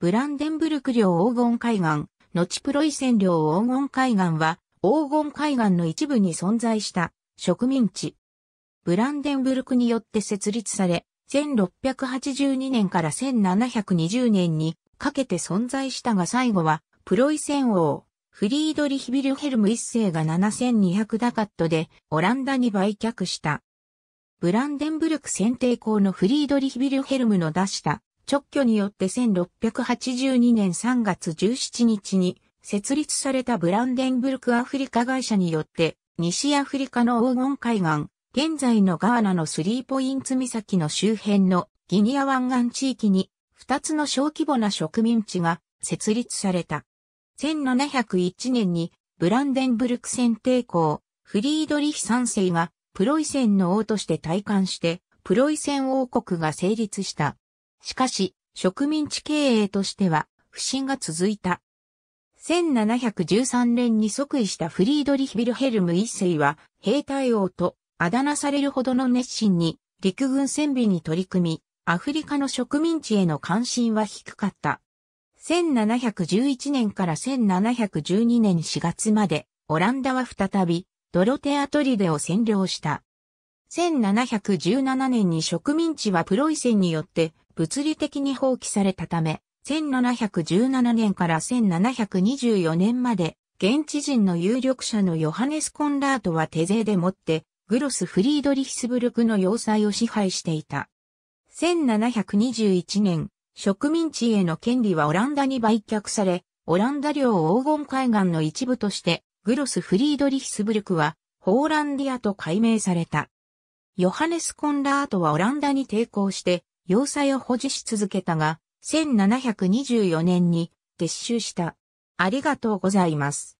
ブランデンブルク領黄金海岸、後プロイセン領黄金海岸は、黄金海岸の一部に存在した植民地。ブランデンブルクによって設立され、1682年から1720年にかけて存在したが最後は、プロイセン王、フリードリヒビルヘルム一世が7200ダカットでオランダに売却した。ブランデンブルク選定校のフリードリヒビルヘルムの出した直居によって1682年3月17日に設立されたブランデンブルクアフリカ会社によって西アフリカの黄金海岸、現在のガーナのスリーポインツ岬の周辺のギニア湾岸地域に2つの小規模な植民地が設立された。1701年にブランデンブルク選定校、フリードリヒ3世がプロイセンの王として退官して、プロイセン王国が成立した。しかし、植民地経営としては不振が続いた。1713年に即位したフリードリヒ・ビルヘルム一世は兵隊王とあだ名されるほどの熱心に陸軍戦備に取り組み、アフリカの植民地への関心は低かった。1711年から1712年4月まで、オランダは再び、ドロテアトリデを占領した。1717年に植民地はプロイセンによって物理的に放棄されたため、1717年から1724年まで、現地人の有力者のヨハネス・コンラートは手勢でもって、グロス・フリードリヒスブルクの要塞を支配していた。1721年、植民地への権利はオランダに売却され、オランダ領黄金海岸の一部として、グロス・フリードリヒスブルクは、ホーランディアと改名された。ヨハネス・コンラートはオランダに抵抗して、要塞を保持し続けたが、1724年に撤収した。ありがとうございます。